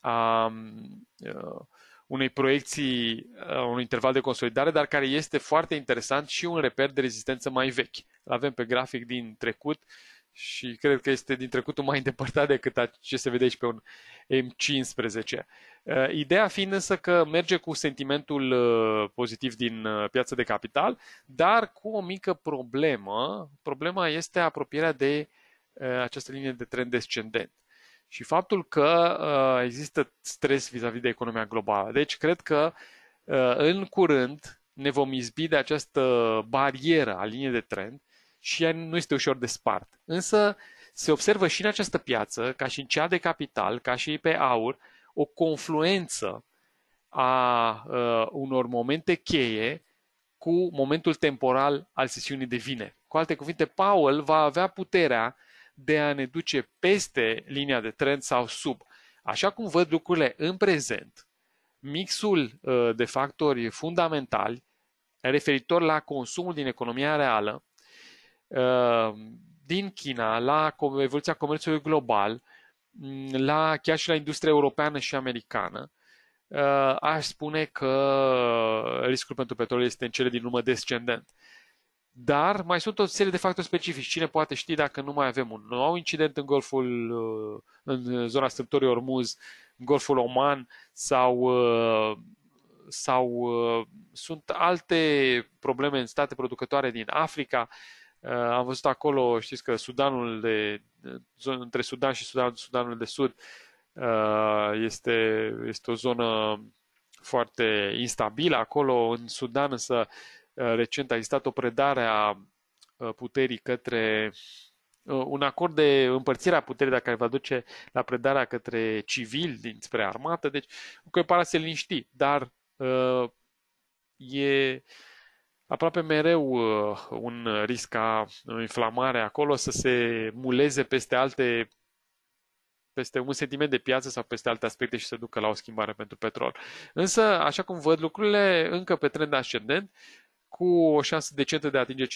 a uh, unei proiecții, uh, un interval de consolidare, dar care este foarte interesant și un reper de rezistență mai vechi. L avem pe grafic din trecut și cred că este din trecutul mai îndepărtat decât ce se vede aici pe un M15. Uh, ideea fiind însă că merge cu sentimentul uh, pozitiv din piața de capital, dar cu o mică problemă. Problema este apropierea de această linie de trend descendent și faptul că uh, există stres vis-a-vis de economia globală. Deci, cred că uh, în curând ne vom izbi de această barieră a liniei de trend și ea nu este ușor de spart. Însă, se observă și în această piață, ca și în cea de capital, ca și pe aur, o confluență a uh, unor momente cheie cu momentul temporal al sesiunii de vine. Cu alte cuvinte, Powell va avea puterea de a ne duce peste linia de trend sau sub. Așa cum văd lucrurile în prezent, mixul uh, de factori fundamentali referitor la consumul din economia reală, uh, din China, la evoluția comerțului global, mm, la, chiar și la industria europeană și americană, uh, aș spune că riscul pentru petrol este în cele din urmă descendent. Dar mai sunt o serie de factori specifici. Cine poate ști dacă nu mai avem un nou incident în golful, uh, în zona strâmtorii Ormuz, în golful Oman sau, uh, sau uh, sunt alte probleme în state producătoare din Africa. Am văzut acolo, știți că Sudanul de, între Sudan și Sudan, Sudanul de Sud este, este o zonă foarte instabilă acolo. În Sudan însă uh, Uh, recent a existat o predare a uh, puterii către uh, un acord de împărțire a puterii, dacă va duce la predarea către civil dinspre armată, deci că pare se liniști, dar e aproape mereu un risc ca inflamare acolo să se muleze peste alte peste un sentiment de piață sau peste alte aspecte și să ducă la o schimbare pentru petrol. Însă, așa cum văd lucrurile, încă pe trend ascendent, cu o șansă decentă de a atinge 56-65,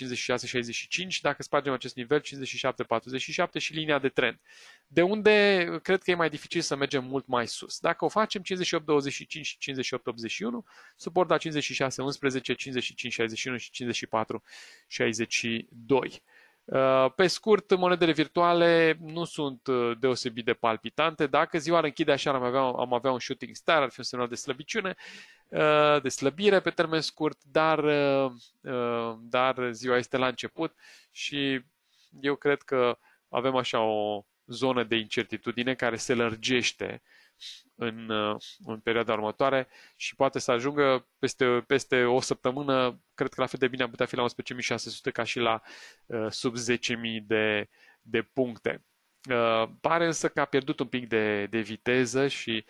dacă spargem acest nivel 57-47 și linia de trend. De unde cred că e mai dificil să mergem mult mai sus. Dacă o facem 58-25 și 58-81, suport la 56-11, 55-61 și 54-62. Uh, pe scurt, monedele virtuale nu sunt uh, deosebit de palpitante. Dacă ziua ar închide așa, am avea, am avea un shooting star, ar fi un semnal de slăbiciune, uh, de slăbire pe termen scurt, dar, dar ziua este la început și eu cred că avem așa o zonă de incertitudine care se lărgește în, uh, în perioada următoare și poate să ajungă peste, peste o săptămână, cred că la fel de bine am putea fi la 11.600 ca și la uh, sub 10.000 de, de puncte. Uh, pare însă că a pierdut un pic de, de viteză și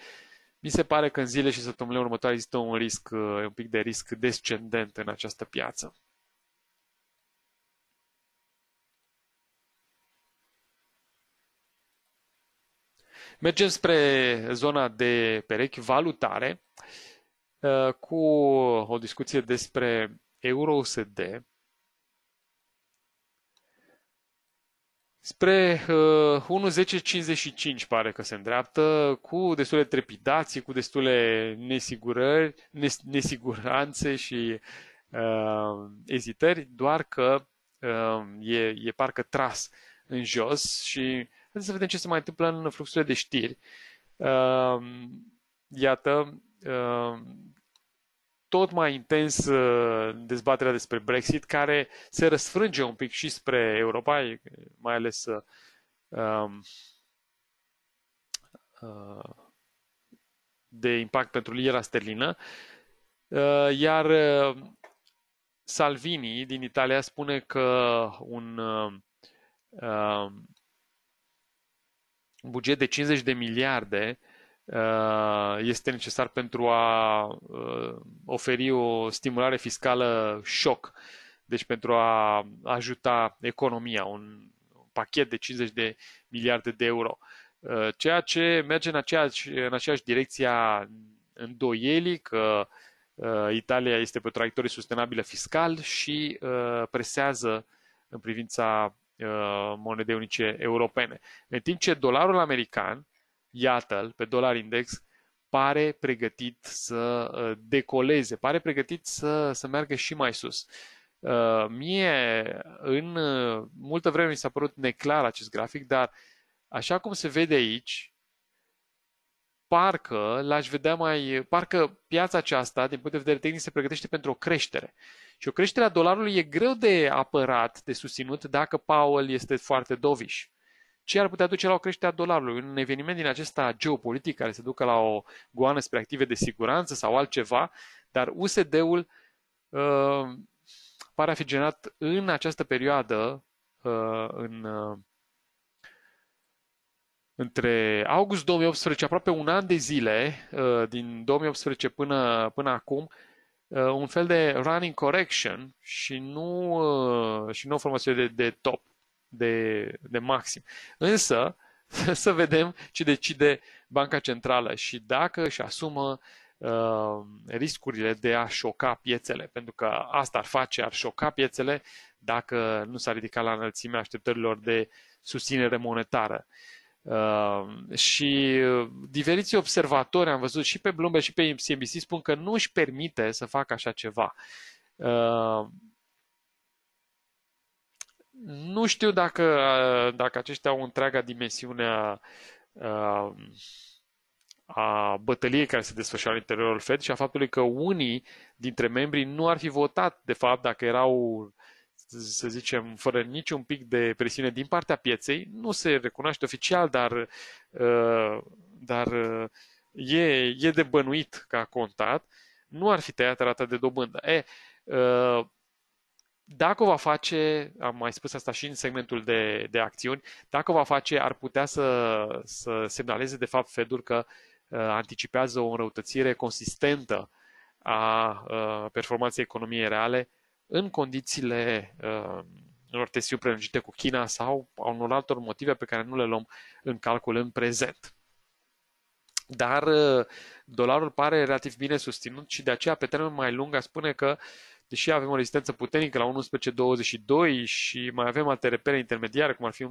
mi se pare că în zile și săptămânile următoare există un risc, uh, un pic de risc descendent în această piață. Mergem spre zona de perechi valutare uh, cu o discuție despre euro-USD, Spre 1.10.55 uh, pare că se îndreaptă, cu destule trepidații, cu destule nesigurări, nesiguranțe și uh, ezitări, doar că uh, e, e parcă tras în jos și Haideți să vedem ce se mai întâmplă în fluxurile de știri. Ehm, iată, ehm, tot mai intens dezbaterea despre Brexit, care se răsfrânge un pic și spre Europa, mai ales ehm, de impact pentru lira sterlină. Iar Salvini din Italia spune că un buget de 50 de miliarde uh, este necesar pentru a uh, oferi o stimulare fiscală șoc, deci pentru a ajuta economia, un pachet de 50 de miliarde de euro. Uh, ceea ce merge în aceeași, în aceeași direcție a îndoielii că Italia este pe o traiectorie sustenabilă fiscal și presează în privința Uh, monede unice europene. În timp ce dolarul american, iată-l, pe dolar index, pare pregătit să uh, decoleze, pare pregătit să, să meargă și mai sus. Uh, mie, în multă vreme mi s-a părut neclar acest grafic, dar așa cum se vede aici, parcă l-aș vedea mai, parcă piața aceasta, din punct de vedere tehnic, se pregătește pentru o creștere. Uh, și o creștere a dolarului e greu de apărat, de susținut, dacă Powell este foarte doviș. Ce ar putea duce la o creștere a dolarului? Un eveniment din acesta geopolitic care se ducă la o goană spre active de siguranță sau altceva, dar USD-ul uh, pare a fi generat în această perioadă, uh, în, uh, între august 2018, aproape un an de zile, uh, din 2018 până, până acum, uh, Uh, un fel de running correction și nu, uh, și nu o formație de, de top, de, de maxim. Însă, să vedem ce decide Banca Centrală și dacă își asumă uh, riscurile de a șoca piețele, pentru că asta ar face, ar șoca piețele dacă nu s-ar ridica la înălțimea așteptărilor de susținere monetară. Uh, Ehm, și uh, diferiți observatori, am văzut și pe Bloomberg și pe CNBC, spun că nu își permite să facă așa ceva. Ehm, nu știu dacă, uh, dacă aceștia au întreaga dimensiune a, a, ehm, a bătăliei care se desfășoară în interiorul Fed și a faptului că unii dintre membrii nu ar fi votat, de fapt, dacă erau să zicem, fără niciun pic de presiune din partea pieței. Nu se recunoaște oficial, dar, uh, dar uh, e, e de bănuit că a contat. Nu ar fi tăiat rata de dobândă. E, uh, dacă o va face, am mai spus asta și în segmentul de, de acțiuni, dacă o va face, ar putea să, să semnaleze de fapt Fedul că anticipează o înrăutățire consistentă a performanței economiei reale în condițiile uh, unor tensiuni prelungite cu China sau a unor altor motive pe care nu le luăm în calcul în prezent. Dar uh, dolarul pare relativ bine susținut și de aceea pe termen mai lung a spune că deși avem o rezistență puternică la 11.22 și mai avem alte repere intermediare, cum ar fi 1.10.88,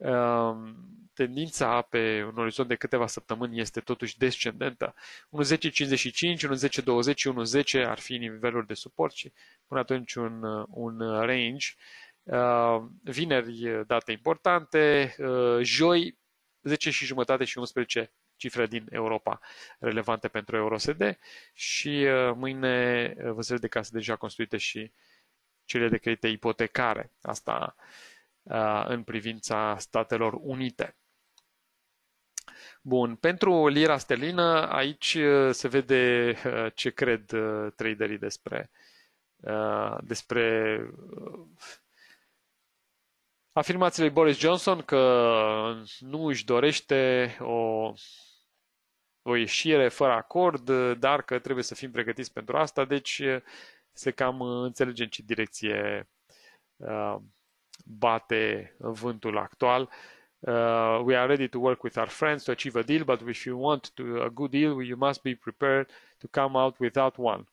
Ehm, tendința pe un orizont de câteva săptămâni este totuși descendentă. 1.10.55, 1.10.20 și 1.10 ar fi nivelul de suport și până atunci un, un range. Ehm, vineri date importante, ehm, joi 10 și jumătate și 11 cifre din Europa relevante pentru EuroSD și mâine văzări de case deja construite și cele de credite ipotecare. Asta uh, Uh, în privința Statelor Unite. Bun, pentru lira sterlină, aici uh, se vede uh, ce cred traderii despre, despre afirmațiile lui Boris Johnson că nu își dorește o, o ieșire fără acord, dar că trebuie să fim pregătiți pentru asta, deci se cam înțelege în ce direcție bate vântul actual. Uh, we are ready to work with our friends to achieve a deal, but if you want to, a good deal, you must be prepared to come out without one.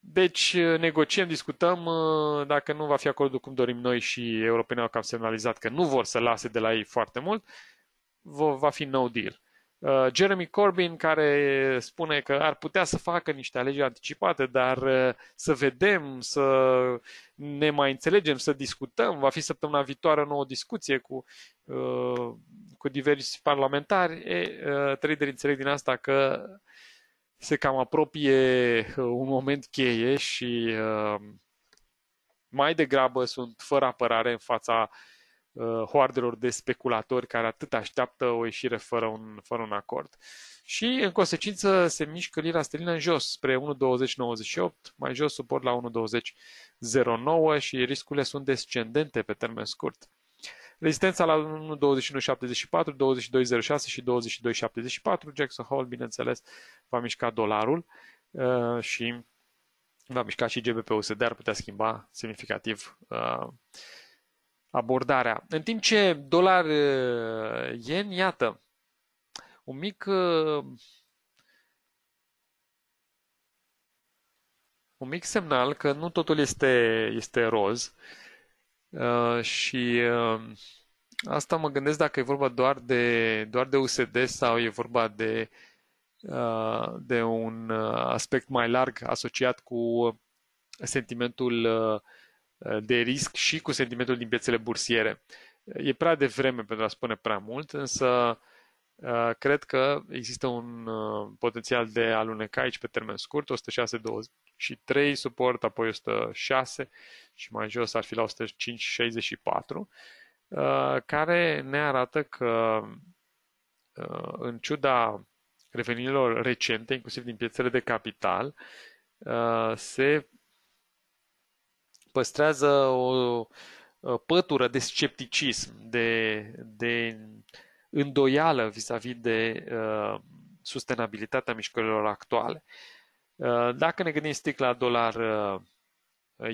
Deci uh, negociem, discutăm, uh, dacă nu va fi acordul cum dorim noi și europenii au cam semnalizat că nu vor să lase de la ei foarte mult, va fi no deal. Uh, Jeremy Corbyn care spune că ar putea să facă niște alegeri anticipate, dar uh, să vedem, să ne mai înțelegem, să discutăm. Va fi săptămâna viitoare o nouă discuție cu, uh, cu diversi parlamentari. E, traderii înțeleg din asta că se cam apropie un moment cheie și mai degrabă sunt fără apărare în fața uh, uh, hoardelor de speculatori care atât așteaptă o ieșire fără un, fără un acord. Și, în consecință, se mișcă lira sterlină în jos, spre 1,2098, mai jos suport la 1,2009 și riscurile sunt descendente pe termen scurt. Rezistența la 1.21.74, 22.06 și 22.74. Jackson Hole, bineînțeles, va mișca dolarul uh, și va mișca și gbp USD, ar putea schimba semnificativ uh, abordarea. În timp ce dolar yen, iată, un mic un mic semnal că nu totul este, este roz și asta mă gândesc dacă e vorba doar de, doar de USD sau e vorba de, de un aspect mai larg asociat cu sentimentul Eh, de risc și cu sentimentul din piețele bursiere. E prea devreme pentru a spune prea mult, însă eh, cred că există un eh, potențial de aluneca aici pe termen scurt, 106 și 3 suport, apoi 106 și mai jos ar fi la 105 64, care ne arată că în ciuda revenirilor recente, inclusiv din piețele de capital, se păstrează o pătură de scepticism, de, de îndoială vis-a-vis de uh, sustenabilitatea mișcărilor actuale. Uh, dacă ne gândim strict la dolar uh,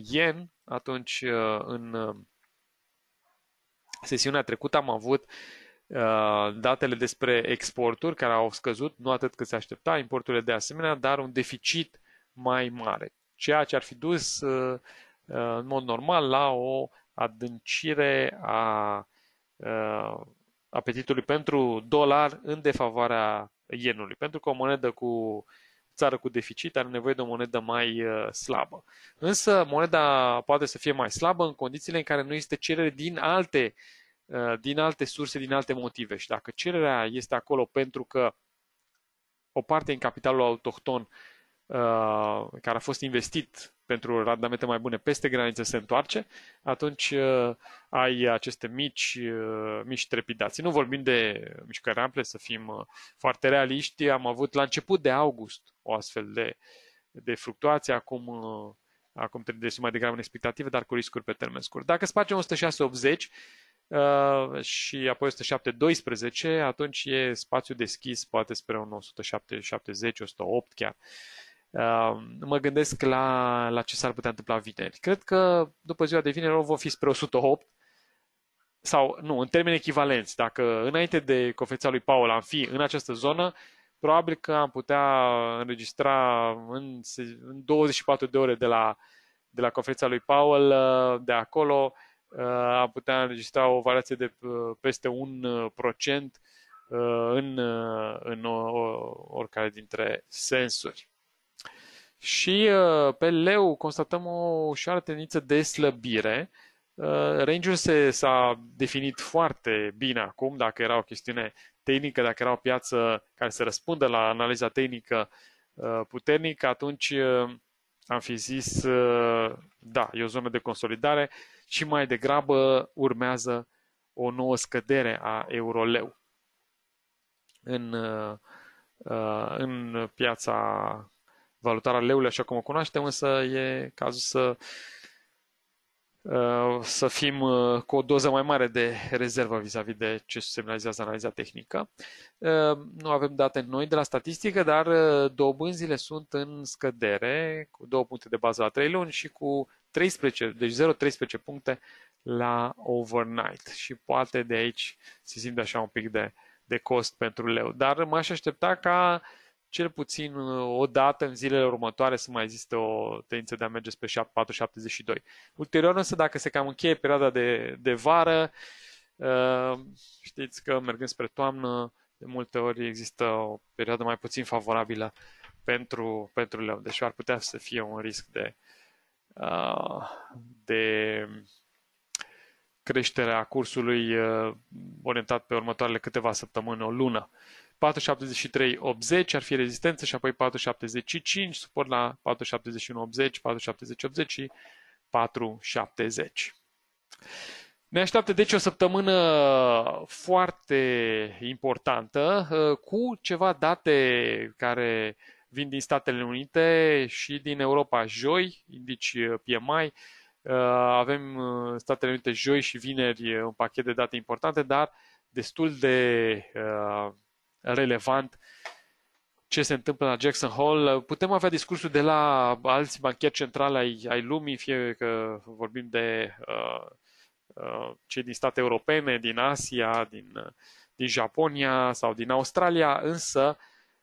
yen, atunci uh, în uh, sesiunea trecută am avut uh, datele despre exporturi care au scăzut, nu atât cât se aștepta, importurile de asemenea, dar un deficit mai mare, ceea ce ar fi dus uh, Uh, în mod normal la o adâncire a uh, apetitului pentru dolar în defavoarea ienului, pentru că o monedă cu țară cu deficit are nevoie de o monedă mai uh, slabă. Însă moneda poate să fie mai slabă în condițiile în care nu este cerere din alte, din alte surse, din alte motive. Și dacă cererea este acolo pentru că o parte din capitalul autohton care a fost investit pentru randamente mai bune peste graniță se întoarce, atunci uh, ai aceste mici, uh, mici trepidații. Nu vorbim de mișcări ample, să fim uh, foarte realiști. Am avut la început de august o astfel de, de fluctuație, acum acum trebuie să mai degrabă în expectative, dar cu riscuri pe termen scurt. Dacă spargem 106 Uh, și apoi 107-12, atunci e spațiu deschis, poate spre un 170-108 chiar. Uh, mă gândesc la, la ce s-ar putea întâmpla vineri. Cred că după ziua de vineri vom fi spre 108 sau nu, în termeni echivalenți. Dacă înainte de conferința lui Paul am fi în această zonă, probabil că am putea înregistra în, în 24 de ore de la, de la conferința lui Powell, uh, de acolo uh, am putea înregistra o variație de uh, peste 1% în, în oricare dintre sensuri. Și uh, pe leu constatăm o ușoară tendință de slăbire. Uh, Rangers se, s-a definit foarte bine acum, dacă era o chestiune tehnică, dacă era o piață care se răspunde la analiza tehnică uh, puternică, atunci am fi zis, da, e o zonă de consolidare și mai degrabă urmează o nouă scădere a euroleu în, în piața valutarea leului așa cum o cunoaștem, însă e cazul să uh, să fim uh, cu o doză mai mare de rezervă vis-a-vis de ce semnalizează analiza tehnică. Uh, nu avem date noi de la statistică, dar dobânzile sunt în scădere cu 2 puncte de bază la 3 luni și cu 13, deci 0,13 puncte la overnight și poate de aici se simte așa un pic de, de cost pentru leu. Dar m-aș aștepta ca uh, cel puțin uh, o dată în zilele următoare să mai există o tendință de a merge spre 4,72. Ulterior însă, dacă se cam încheie perioada de, de vară, uh, știți că mergând spre toamnă, de multe ori există o perioadă mai puțin favorabilă pentru, pentru leu. Deci ar putea să fie un risc de, uh, de creșterea cursului orientat pe următoarele câteva săptămâni, o lună. Uh, 473 80 ar fi rezistență și apoi 475, suport la 471 80, și 470. Ne așteaptă deci o săptămână foarte importantă ă, cu ceva date care vin din Statele Unite și din Europa joi, indici ă, PMI. Ă, avem Statele Unite joi și vineri un pachet de date importante, dar destul de relevant ce se întâmplă la Jackson Hole. Putem avea discursul de la alți bancheri centrali ai, ai lumii, fie că vorbim de uh, uh, cei din state europene, din Asia, din, uh, din Japonia sau din Australia, însă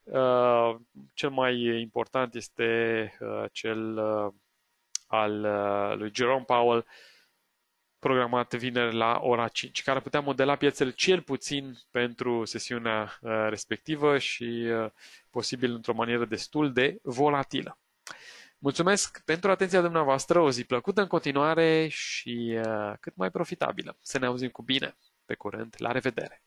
uh, cel mai important este uh, cel uh, al uh, lui Jerome Powell, uh, programat vineri la ora 5, care putea modela piețele cel puțin pentru sesiunea uh, respectivă și uh, posibil într-o manieră destul de volatilă. Mulțumesc pentru atenția dumneavoastră, o zi plăcută în continuare și uh, cât mai profitabilă. Să ne auzim cu bine. Pe curând, la revedere!